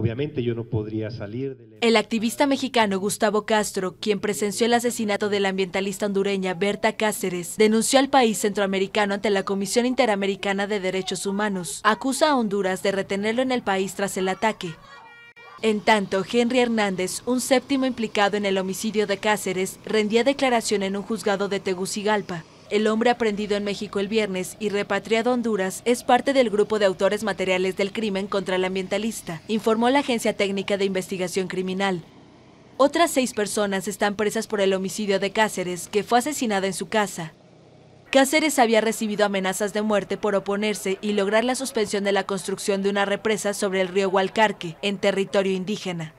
Obviamente yo no podría salir. El activista mexicano Gustavo Castro, quien presenció el asesinato de la ambientalista hondureña Berta Cáceres, denunció al país centroamericano ante la Comisión Interamericana de Derechos Humanos. Acusa a Honduras de retenerlo en el país tras el ataque. En tanto, Henry Hernández, un séptimo implicado en el homicidio de Cáceres, rendía declaración en un juzgado de Tegucigalpa. El hombre aprendido en México el viernes y repatriado a Honduras es parte del grupo de autores materiales del crimen contra el ambientalista, informó la Agencia Técnica de Investigación Criminal. Otras seis personas están presas por el homicidio de Cáceres, que fue asesinada en su casa. Cáceres había recibido amenazas de muerte por oponerse y lograr la suspensión de la construcción de una represa sobre el río Hualcarque, en territorio indígena.